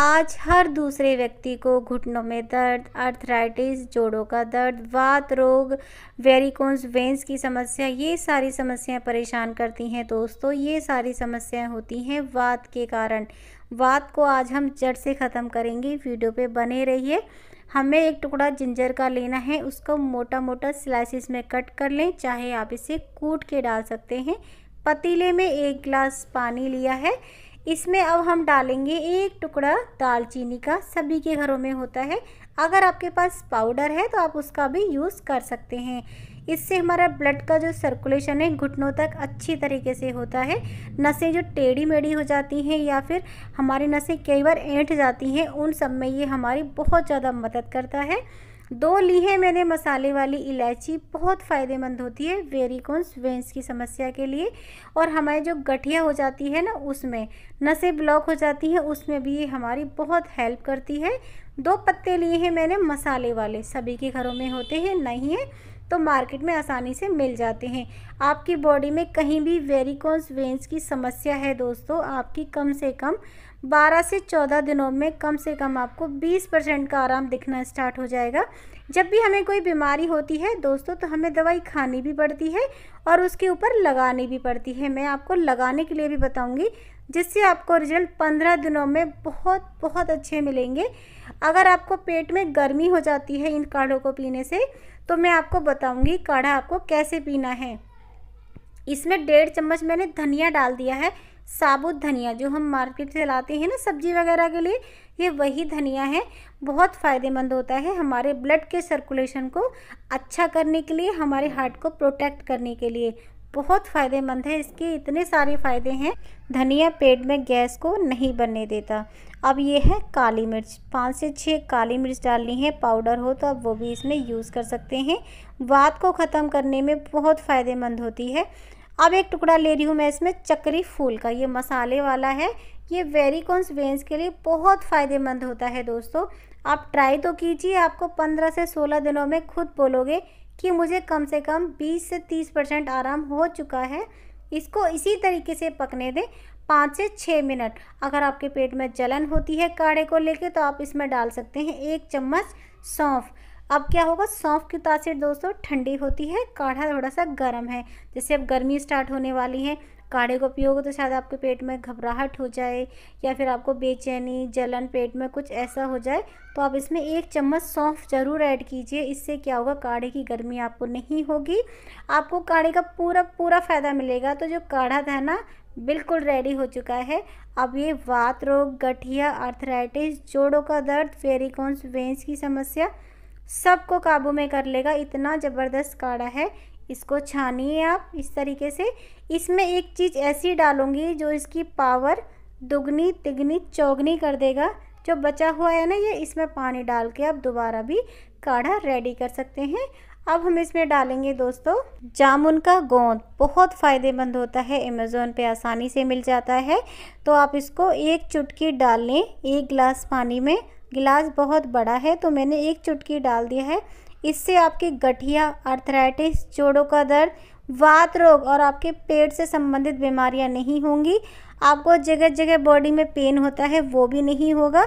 आज हर दूसरे व्यक्ति को घुटनों में दर्द अर्थराइटिस जोड़ों का दर्द वात रोग वेरिकोन्स वेंस की समस्या ये सारी समस्याएं परेशान करती हैं दोस्तों ये सारी समस्याएं होती हैं वात के कारण वात को आज हम जड़ से ख़त्म करेंगे वीडियो पे बने रहिए हमें एक टुकड़ा जिंजर का लेना है उसको मोटा मोटा स्लाइसिस में कट कर लें चाहे आप इसे कूट के डाल सकते हैं पतीले में एक गिलास पानी लिया है इसमें अब हम डालेंगे एक टुकड़ा दालचीनी का सभी के घरों में होता है अगर आपके पास पाउडर है तो आप उसका भी यूज़ कर सकते हैं इससे हमारा ब्लड का जो सर्कुलेशन है घुटनों तक अच्छी तरीके से होता है नसें जो टेढ़ी मेढ़ी हो जाती हैं या फिर हमारी नसें कई बार ऐंठ जाती हैं उन सब में ये हमारी बहुत ज़्यादा मदद करता है दो ली है मैंने मसाले वाली इलायची बहुत फ़ायदेमंद होती है वेरिकोन्स वेंस की समस्या के लिए और हमारी जो गठिया हो जाती है ना उसमें नसें ब्लॉक हो जाती है उसमें भी ये हमारी बहुत हेल्प करती है दो पत्ते लिए हैं मैंने मसाले वाले सभी के घरों में होते हैं नहीं है तो मार्केट में आसानी से मिल जाते हैं आपकी बॉडी में कहीं भी वेरिकोन्स वेंस की समस्या है दोस्तों आपकी कम से कम 12 से 14 दिनों में कम से कम आपको 20 परसेंट का आराम दिखना स्टार्ट हो जाएगा जब भी हमें कोई बीमारी होती है दोस्तों तो हमें दवाई खानी भी पड़ती है और उसके ऊपर लगानी भी पड़ती है मैं आपको लगाने के लिए भी बताऊंगी जिससे आपको रिजल्ट पंद्रह दिनों में बहुत बहुत अच्छे मिलेंगे अगर आपको पेट में गर्मी हो जाती है इन काढ़ों को पीने से तो मैं आपको बताऊँगी काढ़ा आपको कैसे पीना है इसमें डेढ़ चम्मच मैंने धनिया डाल दिया है साबुत धनिया जो हम मार्केट से लाते हैं ना सब्जी वगैरह के लिए ये वही धनिया है बहुत फ़ायदेमंद होता है हमारे ब्लड के सर्कुलेशन को अच्छा करने के लिए हमारे हार्ट को प्रोटेक्ट करने के लिए बहुत फ़ायदेमंद है इसके इतने सारे फ़ायदे हैं धनिया पेट में गैस को नहीं बनने देता अब ये है काली मिर्च पाँच से छः काली मिर्च डालनी है पाउडर हो तो आप वो भी इसमें यूज़ कर सकते हैं वात को ख़त्म करने में बहुत फ़ायदेमंद होती है अब एक टुकड़ा ले रही हूँ मैं इसमें चक्री फूल का ये मसाले वाला है ये वेरिकॉन्स वेंस के लिए बहुत फ़ायदेमंद होता है दोस्तों आप ट्राई तो कीजिए आपको 15 से 16 दिनों में खुद बोलोगे कि मुझे कम से कम 20 से 30 परसेंट आराम हो चुका है इसको इसी तरीके से पकने दें पाँच से छः मिनट अगर आपके पेट में जलन होती है काढ़े को लेके तो आप इसमें डाल सकते हैं एक चम्मच सौंफ अब क्या होगा सौंफ की तासीर दोस्तों ठंडी होती है काढ़ा थोड़ा सा गर्म है जैसे अब गर्मी स्टार्ट होने वाली है काढ़े को पियोगे तो शायद आपके पेट में घबराहट हो जाए या फिर आपको बेचैनी जलन पेट में कुछ ऐसा हो जाए तो आप इसमें एक चम्मच सौंफ ज़रूर ऐड कीजिए इससे क्या होगा काढ़े की गर्मी आपको नहीं होगी आपको काढ़े का पूरा पूरा फ़ायदा मिलेगा तो जो काढ़ा था ना बिल्कुल रेडी हो चुका है अब ये वात रोग गठिया आर्थराइटिस जोड़ों का दर्द फेरिकॉन्स वेंस की समस्या सबको काबू में कर लेगा इतना ज़बरदस्त काढ़ा है इसको छानिए आप इस तरीके से इसमें एक चीज़ ऐसी डालूंगी जो इसकी पावर दुगनी तिगनी चौगनी कर देगा जो बचा हुआ है ना ये इसमें पानी डाल के आप दोबारा भी काढ़ा रेडी कर सकते हैं अब हम इसमें डालेंगे दोस्तों जामुन का गोंद बहुत फ़ायदेमंद होता है अमेज़ोन पे आसानी से मिल जाता है तो आप इसको एक चुटकी डाल लें एक गिलास पानी में गिलास बहुत बड़ा है तो मैंने एक चुटकी डाल दिया है इससे आपकी गठिया अर्थराइटिस जोड़ों का दर्द वात रोग और आपके पेट से संबंधित बीमारियां नहीं होंगी आपको जगह जगह बॉडी में पेन होता है वो भी नहीं होगा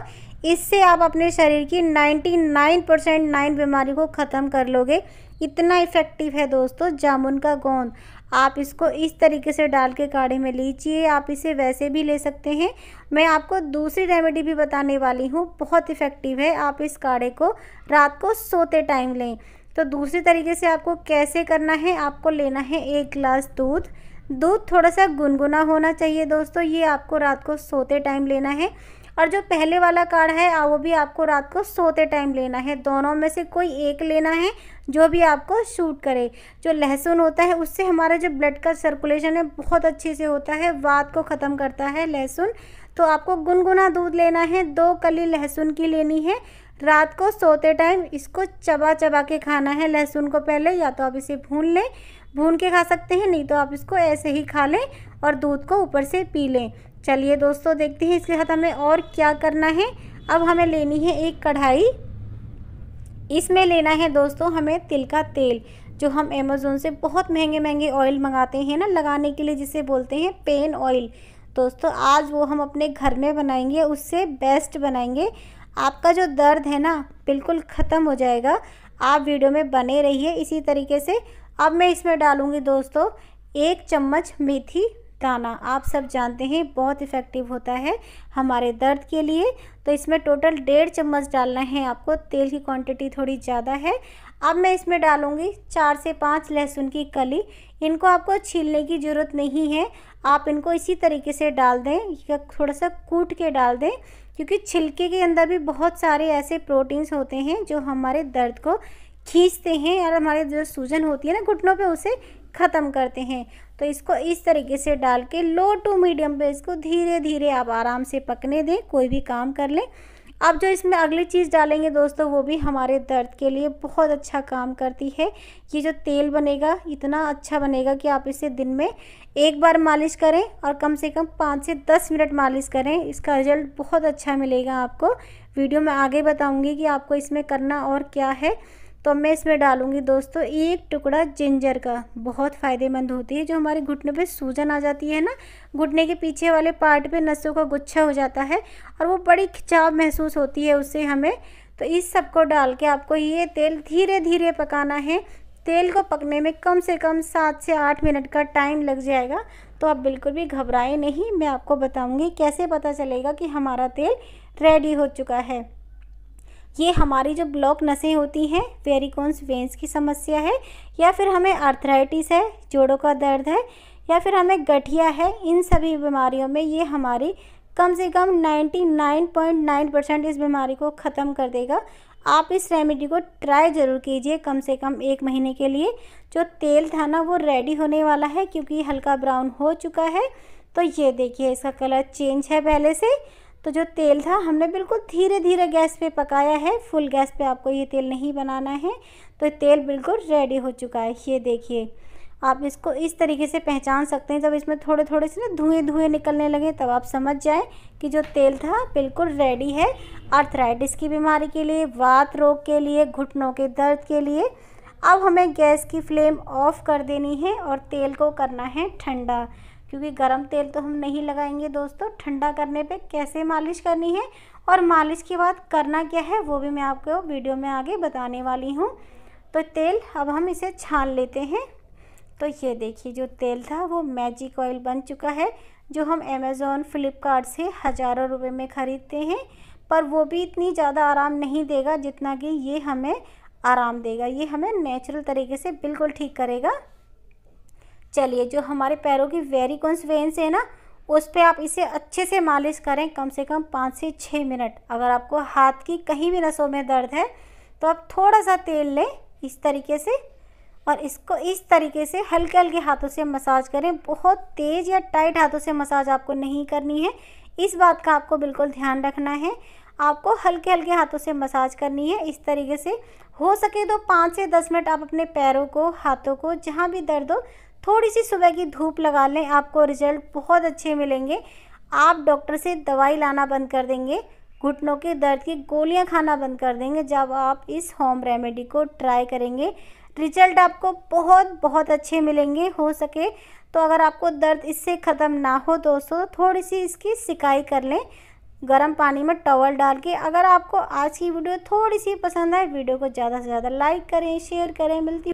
इससे आप अपने शरीर की 99 परसेंट नाइन बीमारी को ख़त्म कर लोगे इतना इफ़ेक्टिव है दोस्तों जामुन का गोंद आप इसको इस तरीके से डाल के काढ़े में लीजिए आप इसे वैसे भी ले सकते हैं मैं आपको दूसरी रेमेडी भी बताने वाली हूँ बहुत इफ़ेक्टिव है आप इस काढ़े को रात को सोते टाइम लें तो दूसरी तरीके से आपको कैसे करना है आपको लेना है एक गिलास दूध दूध थोड़ा सा गुनगुना होना चाहिए दोस्तों ये आपको रात को सोते टाइम लेना है और जो पहले वाला काढ़ा है वो भी आपको रात को सोते टाइम लेना है दोनों में से कोई एक लेना है जो भी आपको शूट करे जो लहसुन होता है उससे हमारा जो ब्लड का सर्कुलेशन है बहुत अच्छे से होता है वात को ख़त्म करता है लहसुन तो आपको गुनगुना दूध लेना है दो कली लहसुन की लेनी है रात को सोते टाइम इसको चबा चबा के खाना है लहसुन को पहले या तो आप इसे भून लें भून के खा सकते हैं नहीं तो आप इसको ऐसे ही खा लें और दूध को ऊपर से पी लें चलिए दोस्तों देखते हैं इसके साथ हमें और क्या करना है अब हमें लेनी है एक कढ़ाई इसमें लेना है दोस्तों हमें तिल का तेल जो हम अमेज़ोन से बहुत महंगे महंगे ऑयल मंगाते हैं ना लगाने के लिए जिसे बोलते हैं पेन ऑयल दोस्तों आज वो हम अपने घर में बनाएंगे उससे बेस्ट बनाएंगे आपका जो दर्द है ना बिल्कुल ख़त्म हो जाएगा आप वीडियो में बने रहिए इसी तरीके से अब मैं इसमें डालूँगी दोस्तों एक चम्मच मेथी दाना आप सब जानते हैं बहुत इफ़ेक्टिव होता है हमारे दर्द के लिए तो इसमें टोटल डेढ़ चम्मच डालना है आपको तेल की क्वांटिटी थोड़ी ज़्यादा है अब मैं इसमें डालूँगी चार से पाँच लहसुन की कली इनको आपको छीलने की ज़रूरत नहीं है आप इनको इसी तरीके से डाल दें या थोड़ा सा कूट के डाल दें क्योंकि छिलके के अंदर भी बहुत सारे ऐसे प्रोटीन्स होते हैं जो हमारे दर्द को खींचते हैं और हमारे जो सूजन होती है ना घुटनों पे उसे ख़त्म करते हैं तो इसको इस तरीके से डाल के लो टू मीडियम पे इसको धीरे धीरे आप आराम से पकने दें कोई भी काम कर लें अब जो इसमें अगली चीज़ डालेंगे दोस्तों वो भी हमारे दर्द के लिए बहुत अच्छा काम करती है ये जो तेल बनेगा इतना अच्छा बनेगा कि आप इसे दिन में एक बार मालिश करें और कम से कम पाँच से दस मिनट मालिश करें इसका रिज़ल्ट बहुत अच्छा मिलेगा आपको वीडियो में आगे बताऊंगी कि आपको इसमें करना और क्या है तो मैं इसमें डालूँगी दोस्तों एक टुकड़ा जिंजर का बहुत फ़ायदेमंद होती है जो हमारे घुटने पे सूजन आ जाती है ना घुटने के पीछे वाले पार्ट पे नसों का गुच्छा हो जाता है और वो बड़ी खिंचाव महसूस होती है उससे हमें तो इस सब को डाल के आपको ये तेल धीरे धीरे पकाना है तेल को पकने में कम से कम सात से आठ मिनट का टाइम लग जाएगा तो आप बिल्कुल भी घबराएं नहीं मैं आपको बताऊँगी कैसे पता चलेगा कि हमारा तेल रेडी हो चुका है ये हमारी जो ब्लॉक नसें होती हैं वेरिकॉन्स वेंस की समस्या है या फिर हमें आर्थराइटिस है जोड़ों का दर्द है या फिर हमें गठिया है इन सभी बीमारियों में ये हमारी कम से कम 99.9 परसेंट इस बीमारी को ख़त्म कर देगा आप इस रेमेडी को ट्राई ज़रूर कीजिए कम से कम एक महीने के लिए जो तेल था ना वो रेडी होने वाला है क्योंकि हल्का ब्राउन हो चुका है तो ये देखिए इसका कलर चेंज है पहले से तो जो तेल था हमने बिल्कुल धीरे धीरे गैस पे पकाया है फुल गैस पे आपको ये तेल नहीं बनाना है तो तेल बिल्कुल रेडी हो चुका है ये देखिए आप इसको इस तरीके से पहचान सकते हैं जब इसमें थोड़े थोड़े से ना धुएँ धुएँ निकलने लगे तब आप समझ जाएं कि जो तेल था बिल्कुल रेडी है आर्थराइटिस की बीमारी के लिए वात रोग के लिए घुटनों के दर्द के लिए अब हमें गैस की फ्लेम ऑफ कर देनी है और तेल को करना है ठंडा क्योंकि गर्म तेल तो हम नहीं लगाएंगे दोस्तों ठंडा करने पे कैसे मालिश करनी है और मालिश के बाद करना क्या है वो भी मैं आपको वीडियो में आगे बताने वाली हूँ तो तेल अब हम इसे छान लेते हैं तो ये देखिए जो तेल था वो मैजिक ऑयल बन चुका है जो हम अमेज़ोन फ्लिपकार्ट से हज़ारों रुपये में ख़रीदते हैं पर वो भी इतनी ज़्यादा आराम नहीं देगा जितना कि ये हमें आराम देगा ये हमें नेचुरल तरीके से बिल्कुल ठीक करेगा चलिए जो हमारे पैरों की वेरी वेन्स है ना उस पर आप इसे अच्छे से मालिश करें कम से कम पाँच से छः मिनट अगर आपको हाथ की कहीं भी नसों में दर्द है तो आप थोड़ा सा तेल लें इस तरीके से और इसको इस तरीके से हल्के हल्के हाथों से मसाज करें बहुत तेज़ या टाइट हाथों से मसाज आपको नहीं करनी है इस बात का आपको बिल्कुल ध्यान रखना है आपको हल्के हल्के हाथों से मसाज करनी है इस तरीके से हो सके तो पाँच से दस मिनट आप अपने पैरों को हाथों को जहाँ भी दर्द हो थोड़ी सी सुबह की धूप लगा लें आपको रिजल्ट बहुत अच्छे मिलेंगे आप डॉक्टर से दवाई लाना बंद कर देंगे घुटनों के दर्द की गोलियां खाना बंद कर देंगे जब आप इस होम रेमेडी को ट्राई करेंगे रिजल्ट आपको बहुत बहुत अच्छे मिलेंगे हो सके तो अगर आपको दर्द इससे ख़त्म ना हो दोस्तों थोड़ी सी इसकी सिकाई कर लें गर्म पानी में टॉवल डाल के अगर आपको आज की वीडियो थोड़ी सी पसंद आए वीडियो को ज़्यादा से ज़्यादा लाइक करें शेयर करें मिलती